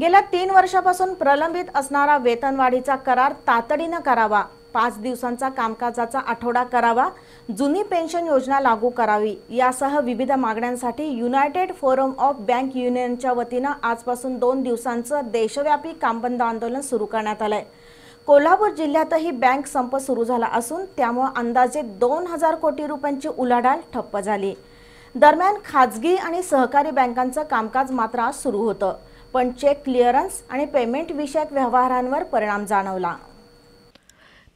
गेल्या तीन वर्षापासून प्रलंबित असणारा वेतनवाढीचा करार तातडीनं करावा पाच दिवसांचा कामकाजाचा आठवडा करावा जुनी पेन्शन योजना लागू करावी यासह विविध मागण्यांसाठी युनायटेड फोरम ऑफ बँक युनियनच्या वतीनं आजपासून दोन दिवसांचं देशव्यापी कामबंद आंदोलन सुरू करण्यात आलंय कोल्हापूर जिल्ह्यातही बँक संप सुरू झाला असून त्यामुळे अंदाजे दोन हजार कोटी रुपयांची उलाढाल ठप्प झाली दरम्यान खाजगी आणि सहकारी बँकांचं कामकाज मात्र आज सुरू होतं पण चेक क्लिअरन्स आणि पेमेंट विषयक व्यवहारांवर परिणाम जाणवला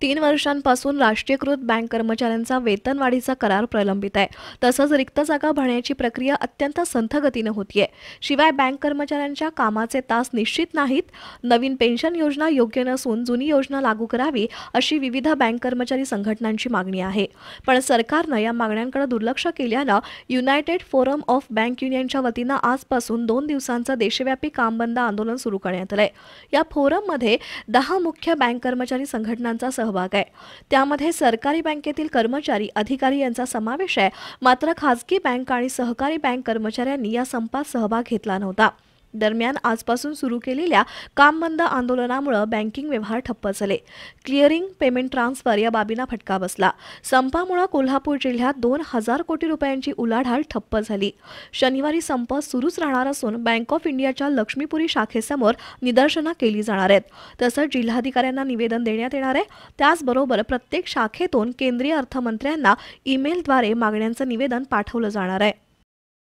तीन वर्षांपासून राष्ट्रीयकृत बँक कर्मचाऱ्यांचा वेतनवाढीचा करार प्रलंबित आहे तसंच रिक्त जागा भरण्याची प्रक्रिया अत्यंत संथगतीनं होतीये शिवाय बँक कर्मचाऱ्यांच्या कामाचे तास निश्चित नाहीत नवीन पेन्शन योजना योग्य नसून जुनी योजना लागू करावी अशी विविध बँक कर्मचारी संघटनांची मागणी आहे पण सरकारनं या मागण्यांकडे दुर्लक्ष केल्यानं युनायटेड फोरम ऑफ बँक युनियनच्या वतीनं आजपासून दोन दिवसांचं देशव्यापी कामबंद आंदोलन सुरू करण्यात आलंय या फोरममध्ये दहा मुख्य बँक कर्मचारी संघटनांचा सहभाग आहे त्यामध्ये सरकारी बँकेतील कर्मचारी अधिकारी यांचा समावेश आहे मात्र खाजगी बँक आणि सहकारी बँक कर्मचाऱ्यांनी या संपात सहभाग घेतला नव्हता दरम्यान आजपासून सुरू केलेल्या काम बंद आंदोलनामुळे बँकिंग व्यवहार ठप्प झाले क्लिअरिंग पेमेंट ट्रान्सफर या बाबींना फटका बसला संपामुळे कोल्हापूर जिल्ह्यात दोन हजार कोटी रुपयांची उलाढाल ठप्प झाली शनिवारी संप सुरूच राहणार असून बँक ऑफ इंडियाच्या लक्ष्मीपुरी शाखेसमोर निदर्शनं केली जाणार आहेत तसंच जिल्हाधिकाऱ्यांना निवेदन देण्यात येणार आहे त्याचबरोबर प्रत्येक शाखेतून केंद्रीय अर्थमंत्र्यांना ईमेलद्वारे मागण्यांचं निवेदन पाठवलं जाणार आहे